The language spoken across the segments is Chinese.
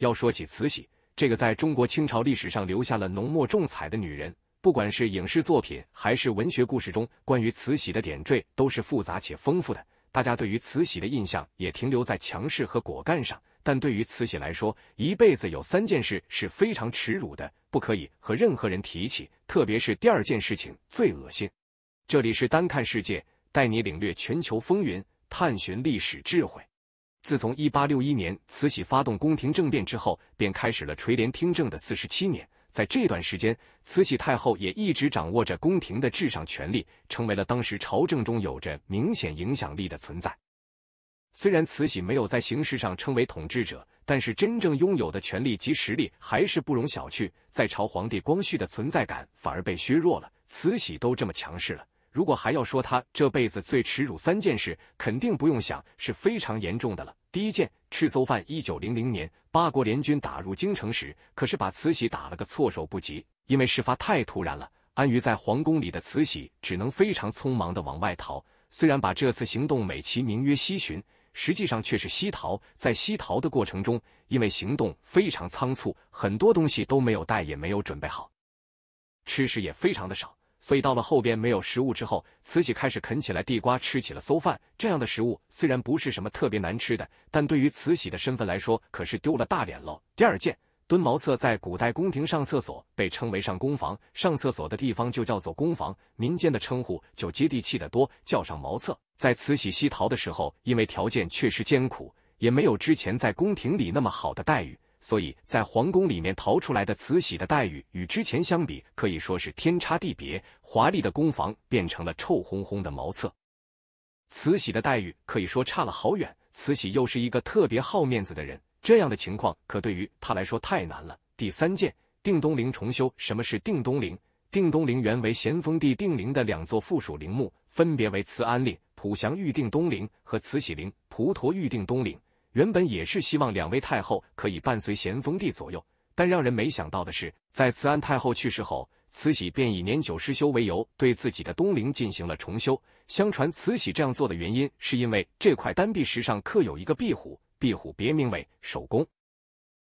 要说起慈禧这个在中国清朝历史上留下了浓墨重彩的女人，不管是影视作品还是文学故事中，关于慈禧的点缀都是复杂且丰富的。大家对于慈禧的印象也停留在强势和果干上，但对于慈禧来说，一辈子有三件事是非常耻辱的，不可以和任何人提起，特别是第二件事情最恶心。这里是单看世界，带你领略全球风云，探寻历史智慧。自从一八六一年慈禧发动宫廷政变之后，便开始了垂帘听政的四十七年。在这段时间，慈禧太后也一直掌握着宫廷的至上权力，成为了当时朝政中有着明显影响力的存在。虽然慈禧没有在形式上称为统治者，但是真正拥有的权力及实力还是不容小觑。在朝皇帝光绪的存在感反而被削弱了，慈禧都这么强势了。如果还要说他这辈子最耻辱三件事，肯定不用想，是非常严重的了。第一件，吃馊饭。一九零零年，八国联军打入京城时，可是把慈禧打了个措手不及，因为事发太突然了。安于在皇宫里的慈禧，只能非常匆忙的往外逃。虽然把这次行动美其名曰西巡，实际上却是西逃。在西逃的过程中，因为行动非常仓促，很多东西都没有带，也没有准备好，吃食也非常的少。所以到了后边没有食物之后，慈禧开始啃起来地瓜，吃起了馊饭。这样的食物虽然不是什么特别难吃的，但对于慈禧的身份来说，可是丢了大脸喽。第二件，蹲茅厕在古代宫廷上厕所被称为上公房，上厕所的地方就叫做公房，民间的称呼就接地气的多，叫上茅厕。在慈禧西逃的时候，因为条件确实艰苦，也没有之前在宫廷里那么好的待遇。所以在皇宫里面逃出来的慈禧的待遇与之前相比可以说是天差地别，华丽的宫房变成了臭烘烘的茅厕，慈禧的待遇可以说差了好远。慈禧又是一个特别好面子的人，这样的情况可对于她来说太难了。第三件，定东陵重修。什么是定东陵？定东陵原为咸丰帝定陵的两座附属陵墓，分别为慈安陵、普祥玉定东陵和慈禧陵、普陀玉定东陵。原本也是希望两位太后可以伴随咸丰帝左右，但让人没想到的是，在慈安太后去世后，慈禧便以年久失修为由，对自己的东陵进行了重修。相传慈禧这样做的原因，是因为这块丹壁石上刻有一个壁虎，壁虎别名为守宫。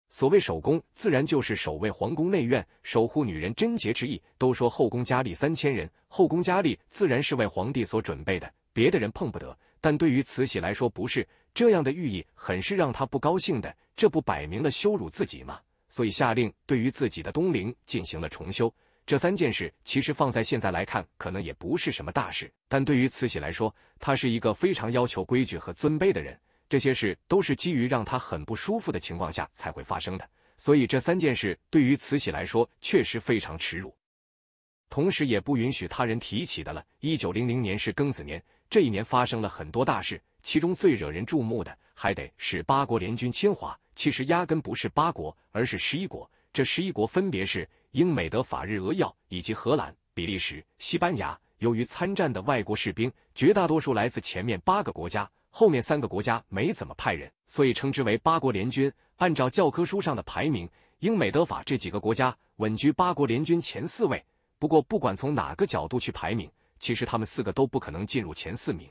所谓守宫，自然就是守卫皇宫内院、守护女人贞洁之意。都说后宫佳丽三千人，后宫佳丽自然是为皇帝所准备的，别的人碰不得。但对于慈禧来说，不是。这样的寓意很是让他不高兴的，这不摆明了羞辱自己吗？所以下令对于自己的东陵进行了重修。这三件事其实放在现在来看，可能也不是什么大事，但对于慈禧来说，他是一个非常要求规矩和尊卑的人，这些事都是基于让他很不舒服的情况下才会发生的。所以这三件事对于慈禧来说确实非常耻辱，同时也不允许他人提起的了。一九零零年是庚子年，这一年发生了很多大事。其中最惹人注目的，还得是八国联军侵华。其实压根不是八国，而是十一国。这十一国分别是英、美、德、法、日、俄、意、以及荷兰、比利时、西班牙。由于参战的外国士兵绝大多数来自前面八个国家，后面三个国家没怎么派人，所以称之为八国联军。按照教科书上的排名，英、美、德、法这几个国家稳居八国联军前四位。不过，不管从哪个角度去排名，其实他们四个都不可能进入前四名。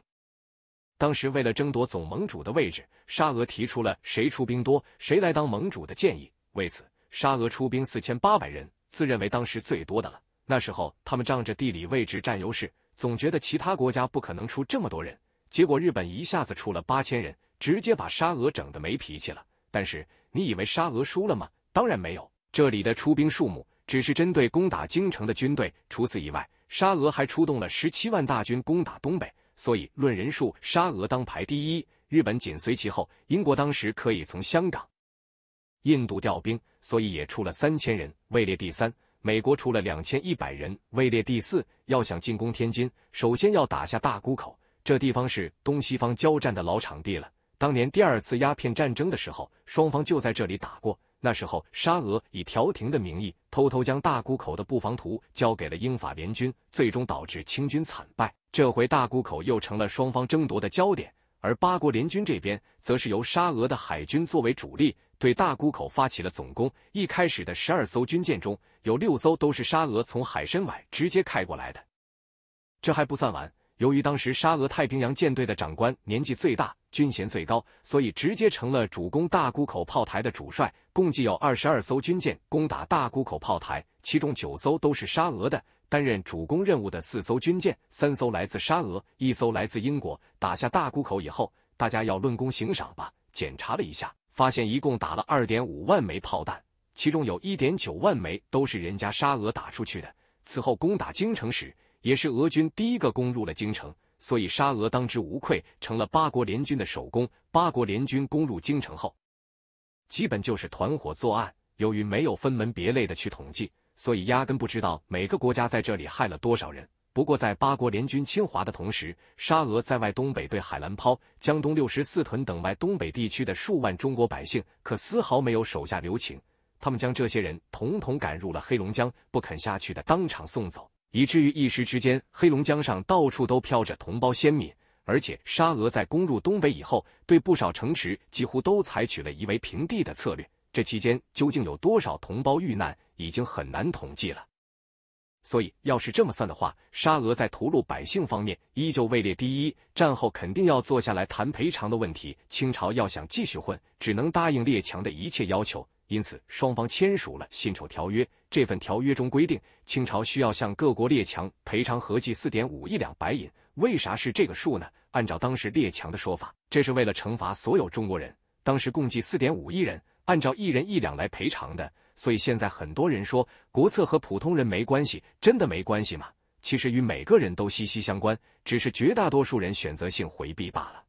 当时为了争夺总盟主的位置，沙俄提出了谁出兵多，谁来当盟主的建议。为此，沙俄出兵四千八百人，自认为当时最多的了。那时候，他们仗着地理位置占优势，总觉得其他国家不可能出这么多人。结果，日本一下子出了八千人，直接把沙俄整的没脾气了。但是，你以为沙俄输了吗？当然没有。这里的出兵数目只是针对攻打京城的军队，除此以外，沙俄还出动了十七万大军攻打东北。所以，论人数，沙俄当排第一，日本紧随其后。英国当时可以从香港、印度调兵，所以也出了三千人，位列第三。美国出了两千一百人，位列第四。要想进攻天津，首先要打下大沽口，这地方是东西方交战的老场地了。当年第二次鸦片战争的时候，双方就在这里打过。那时候，沙俄以调停的名义，偷偷将大沽口的布防图交给了英法联军，最终导致清军惨败。这回大沽口又成了双方争夺的焦点，而八国联军这边，则是由沙俄的海军作为主力，对大沽口发起了总攻。一开始的十二艘军舰中，有六艘都是沙俄从海参崴直接开过来的。这还不算完，由于当时沙俄太平洋舰队的长官年纪最大。军衔最高，所以直接成了主攻大沽口炮台的主帅。共计有二十二艘军舰攻打大沽口炮台，其中九艘都是沙俄的。担任主攻任务的四艘军舰，三艘来自沙俄，一艘来自英国。打下大沽口以后，大家要论功行赏吧。检查了一下，发现一共打了二点五万枚炮弹，其中有一点九万枚都是人家沙俄打出去的。此后攻打京城时，也是俄军第一个攻入了京城。所以，沙俄当之无愧成了八国联军的首功。八国联军攻入京城后，基本就是团伙作案。由于没有分门别类的去统计，所以压根不知道每个国家在这里害了多少人。不过，在八国联军侵华的同时，沙俄在外东北对海兰泡、江东六十四屯等外东北地区的数万中国百姓，可丝毫没有手下留情。他们将这些人统统赶入了黑龙江，不肯下去的当场送走。以至于一时之间，黑龙江上到处都飘着同胞先民，而且沙俄在攻入东北以后，对不少城池几乎都采取了夷为平地的策略。这期间究竟有多少同胞遇难，已经很难统计了。所以，要是这么算的话，沙俄在屠戮百姓方面依旧位列第一。战后肯定要坐下来谈赔偿的问题，清朝要想继续混，只能答应列强的一切要求。因此，双方签署了《辛丑条约》。这份条约中规定，清朝需要向各国列强赔偿合计四点五亿两白银。为啥是这个数呢？按照当时列强的说法，这是为了惩罚所有中国人。当时共计四点五亿人，按照一人一两来赔偿的。所以，现在很多人说国策和普通人没关系，真的没关系吗？其实与每个人都息息相关，只是绝大多数人选择性回避罢了，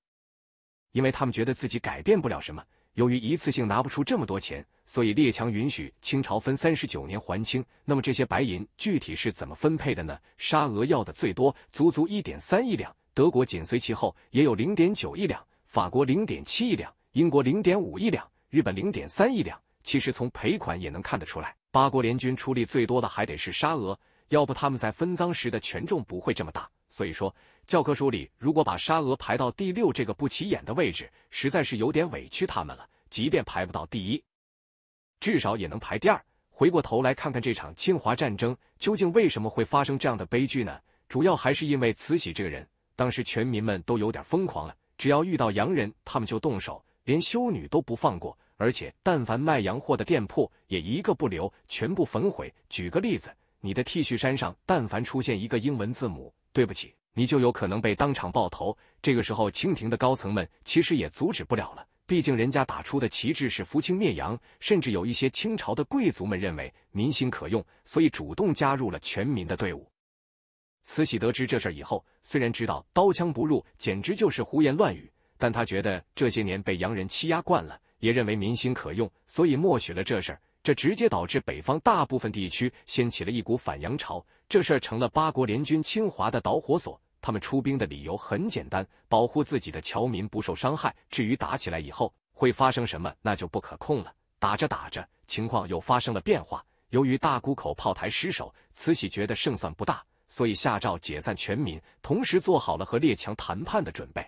因为他们觉得自己改变不了什么。由于一次性拿不出这么多钱，所以列强允许清朝分三十九年还清。那么这些白银具体是怎么分配的呢？沙俄要的最多，足足一点三亿两；德国紧随其后，也有零点九亿两；法国零点七亿两；英国零点五亿两；日本零点三亿两。其实从赔款也能看得出来，八国联军出力最多的还得是沙俄，要不他们在分赃时的权重不会这么大。所以说，教科书里如果把沙俄排到第六这个不起眼的位置，实在是有点委屈他们了。即便排不到第一，至少也能排第二。回过头来看看这场侵华战争究竟为什么会发生这样的悲剧呢？主要还是因为慈禧这个人。当时全民们都有点疯狂了，只要遇到洋人，他们就动手，连修女都不放过，而且但凡卖洋货的店铺也一个不留，全部焚毁。举个例子。你的 T 恤衫上但凡出现一个英文字母，对不起，你就有可能被当场爆头。这个时候，清廷的高层们其实也阻止不了了，毕竟人家打出的旗帜是扶清灭洋，甚至有一些清朝的贵族们认为民心可用，所以主动加入了全民的队伍。慈禧得知这事儿以后，虽然知道刀枪不入简直就是胡言乱语，但他觉得这些年被洋人欺压惯了，也认为民心可用，所以默许了这事儿。这直接导致北方大部分地区掀起了一股反洋潮，这事儿成了八国联军侵华的导火索。他们出兵的理由很简单，保护自己的侨民不受伤害。至于打起来以后会发生什么，那就不可控了。打着打着，情况又发生了变化。由于大沽口炮台失守，慈禧觉得胜算不大，所以下诏解散全民，同时做好了和列强谈判的准备。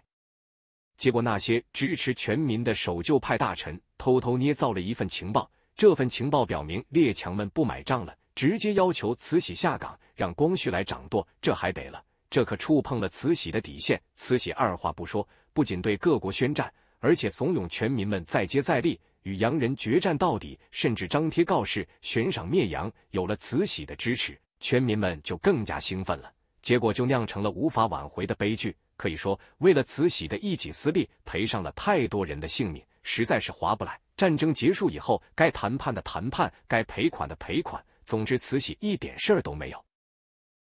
结果，那些支持全民的守旧派大臣偷偷捏造了一份情报。这份情报表明，列强们不买账了，直接要求慈禧下岗，让光绪来掌舵。这还得了？这可触碰了慈禧的底线。慈禧二话不说，不仅对各国宣战，而且怂恿全民们再接再厉，与洋人决战到底，甚至张贴告示，悬赏灭洋。有了慈禧的支持，全民们就更加兴奋了。结果就酿成了无法挽回的悲剧。可以说，为了慈禧的一己私利，赔上了太多人的性命，实在是划不来。战争结束以后，该谈判的谈判，该赔款的赔款。总之，慈禧一点事儿都没有。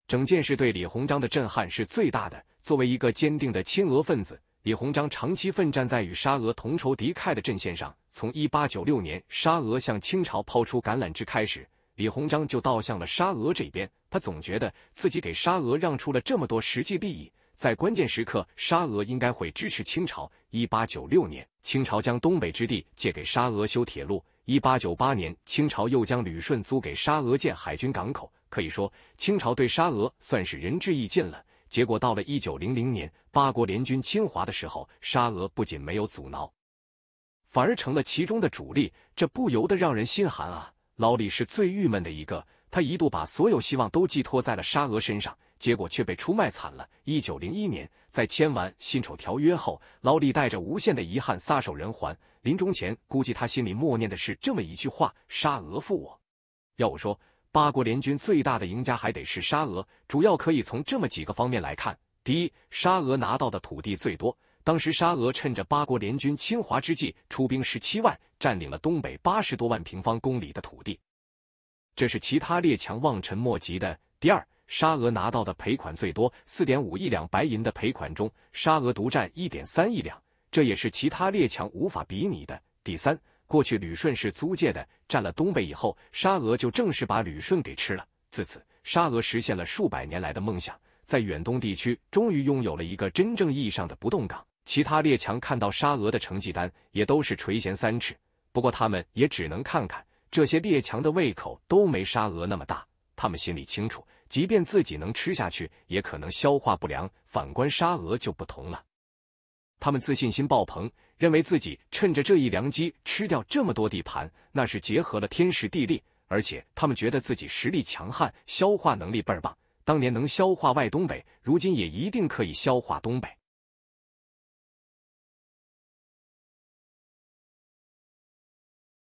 整件事对李鸿章的震撼是最大的。作为一个坚定的亲俄分子，李鸿章长期奋战在与沙俄同仇敌忾的阵线上。从一八九六年沙俄向清朝抛出橄榄枝开始，李鸿章就倒向了沙俄这边。他总觉得自己给沙俄让出了这么多实际利益，在关键时刻，沙俄应该会支持清朝。一八九六年，清朝将东北之地借给沙俄修铁路；一八九八年，清朝又将旅顺租给沙俄建海军港口。可以说，清朝对沙俄算是仁至义尽了。结果到了一九零零年，八国联军侵华的时候，沙俄不仅没有阻挠，反而成了其中的主力，这不由得让人心寒啊！老李是最郁闷的一个，他一度把所有希望都寄托在了沙俄身上。结果却被出卖惨了。一九零一年，在签完辛丑条约后，老李带着无限的遗憾撒手人寰。临终前，估计他心里默念的是这么一句话：“沙俄负我。”要我说，八国联军最大的赢家还得是沙俄，主要可以从这么几个方面来看：第一，沙俄拿到的土地最多。当时沙俄趁着八国联军侵华之际，出兵十七万，占领了东北八十多万平方公里的土地，这是其他列强望尘莫及的。第二。沙俄拿到的赔款最多，四点五亿两白银的赔款中，沙俄独占一点三亿两，这也是其他列强无法比拟的。第三，过去旅顺是租借的，占了东北以后，沙俄就正式把旅顺给吃了。自此，沙俄实现了数百年来的梦想，在远东地区终于拥有了一个真正意义上的不动港。其他列强看到沙俄的成绩单，也都是垂涎三尺。不过，他们也只能看看，这些列强的胃口都没沙俄那么大，他们心里清楚。即便自己能吃下去，也可能消化不良。反观沙俄就不同了，他们自信心爆棚，认为自己趁着这一良机吃掉这么多地盘，那是结合了天时地利，而且他们觉得自己实力强悍，消化能力倍儿棒。当年能消化外东北，如今也一定可以消化东北。